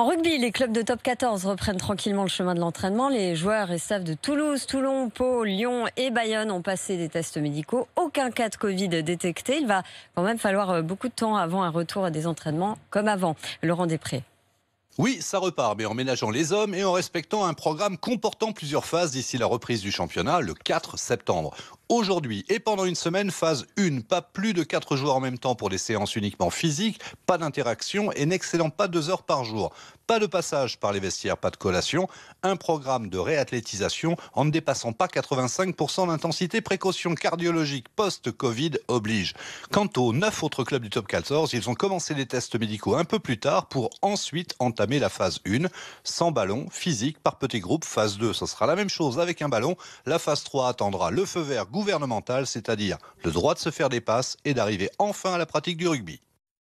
En rugby, les clubs de top 14 reprennent tranquillement le chemin de l'entraînement. Les joueurs et staff de Toulouse, Toulon, Pau, Lyon et Bayonne ont passé des tests médicaux. Aucun cas de Covid détecté. Il va quand même falloir euh, beaucoup de temps avant un retour à des entraînements comme avant. Laurent Després. Oui, ça repart, mais en ménageant les hommes et en respectant un programme comportant plusieurs phases d'ici la reprise du championnat le 4 septembre. Aujourd'hui et pendant une semaine, phase 1, pas plus de 4 joueurs en même temps pour des séances uniquement physiques, pas d'interaction et n'excédant pas 2 heures par jour. Pas de passage par les vestiaires, pas de collation, un programme de réathlétisation en ne dépassant pas 85% d'intensité, précaution cardiologique post-Covid oblige. Quant aux 9 autres clubs du top 14, ils ont commencé des tests médicaux un peu plus tard pour ensuite entamer la phase 1 sans ballon, physique, par petits groupes. Phase 2, ce sera la même chose avec un ballon. La phase 3 attendra le feu vert gouvernemental, c'est-à-dire le droit de se faire des passes et d'arriver enfin à la pratique du rugby.